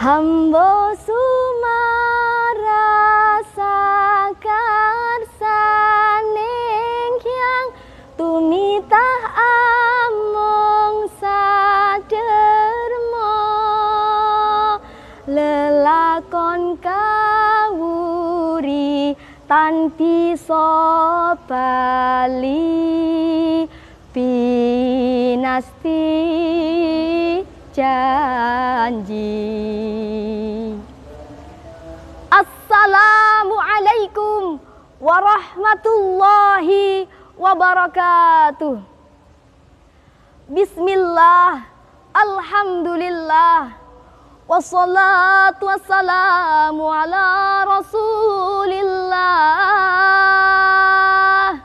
Hambo sumara sakar saning yang tumitah among sadermo lelakon kawuri tanti sobali pinastin janji Assalamualaikum warahmatullahi wabarakatuh Bismillah Alhamdulillah Wassalatu wassalamu ala rasulillah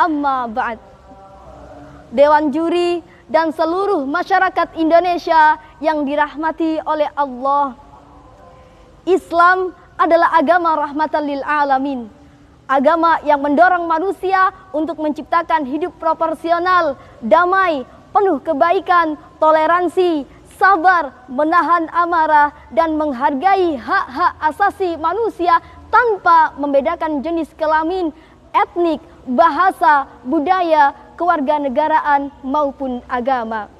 Amma ba'd Dewan juri dan seluruh masyarakat Indonesia yang dirahmati oleh Allah. Islam adalah agama rahmatan lil alamin. Agama yang mendorong manusia untuk menciptakan hidup proporsional, damai, penuh kebaikan, toleransi, sabar, menahan amarah, dan menghargai hak-hak asasi manusia tanpa membedakan jenis kelamin, etnik, bahasa, budaya, kewarganegaraan maupun agama.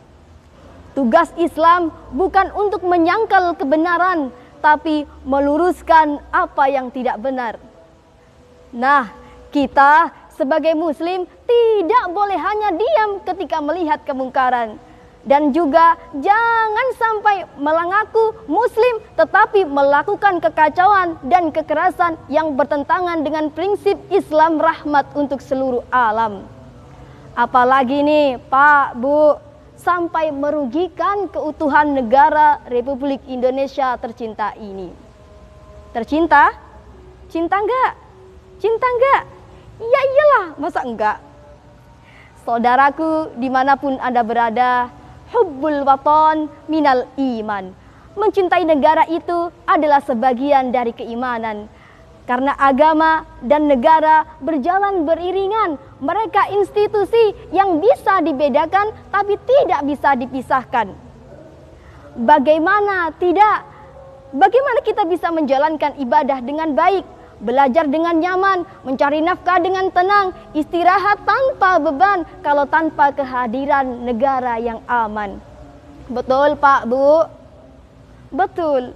Tugas Islam bukan untuk menyangkal kebenaran, tapi meluruskan apa yang tidak benar. Nah, kita sebagai Muslim tidak boleh hanya diam ketika melihat kemungkaran dan juga jangan sampai melangaku muslim tetapi melakukan kekacauan dan kekerasan yang bertentangan dengan prinsip Islam rahmat untuk seluruh alam. Apalagi nih Pak, Bu, sampai merugikan keutuhan negara Republik Indonesia tercinta ini. Tercinta? Cinta enggak? Cinta enggak? Iya iyalah, masa enggak? Saudaraku, dimanapun Anda berada, hubbul waton minal iman. Mencintai negara itu adalah sebagian dari keimanan. Karena agama dan negara berjalan beriringan, mereka institusi yang bisa dibedakan tapi tidak bisa dipisahkan. Bagaimana tidak? Bagaimana kita bisa menjalankan ibadah dengan baik, belajar dengan nyaman, mencari nafkah dengan tenang, istirahat tanpa beban kalau tanpa kehadiran negara yang aman? Betul, Pak Bu. Betul.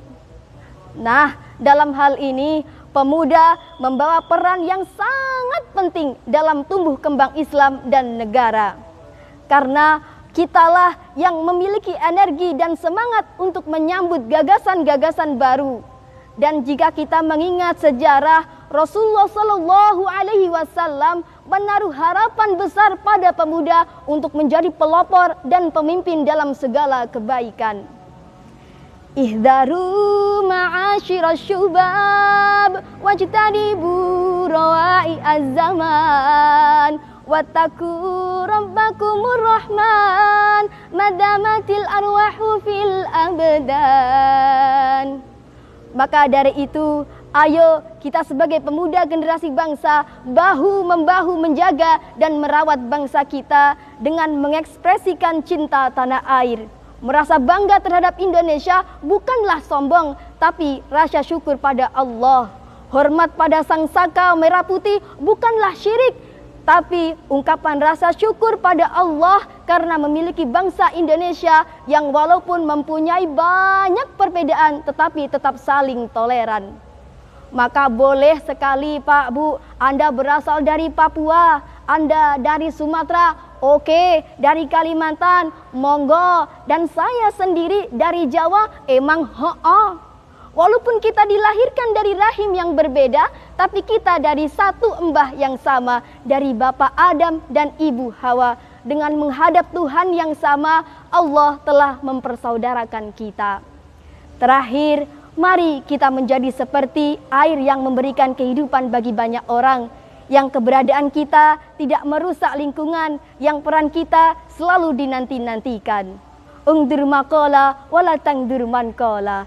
Nah, dalam hal ini pemuda membawa peran yang sangat sangat penting dalam tumbuh kembang Islam dan negara. Karena kitalah yang memiliki energi dan semangat untuk menyambut gagasan-gagasan baru. Dan jika kita mengingat sejarah Rasulullah Shallallahu Alaihi Wasallam menaruh harapan besar pada pemuda untuk menjadi pelopor dan pemimpin dalam segala kebaikan. Ihdaru ma'ashira syubab wajtanibu rawai azaman, واتقوا ربكم الرحمن rahman, دامت arwahu fil Maka dari itu, ayo kita sebagai pemuda generasi bangsa bahu membahu menjaga dan merawat bangsa kita dengan mengekspresikan cinta tanah air. Merasa bangga terhadap Indonesia bukanlah sombong, tapi rasa syukur pada Allah. Hormat pada sang saka merah putih bukanlah syirik, tapi ungkapan rasa syukur pada Allah karena memiliki bangsa Indonesia yang walaupun mempunyai banyak perbedaan tetapi tetap saling toleran. Maka boleh sekali Pak Bu, Anda berasal dari Papua, Anda dari Sumatera, oke, dari Kalimantan, monggo, dan saya sendiri dari Jawa emang ho -oh. Walaupun kita dilahirkan dari rahim yang berbeda, tapi kita dari satu embah yang sama, dari Bapa Adam dan Ibu Hawa. Dengan menghadap Tuhan yang sama, Allah telah mempersaudarakan kita. Terakhir, mari kita menjadi seperti air yang memberikan kehidupan bagi banyak orang yang keberadaan kita tidak merusak lingkungan, yang peran kita selalu dinanti-nantikan. Ungdur makola, walatang durman kola.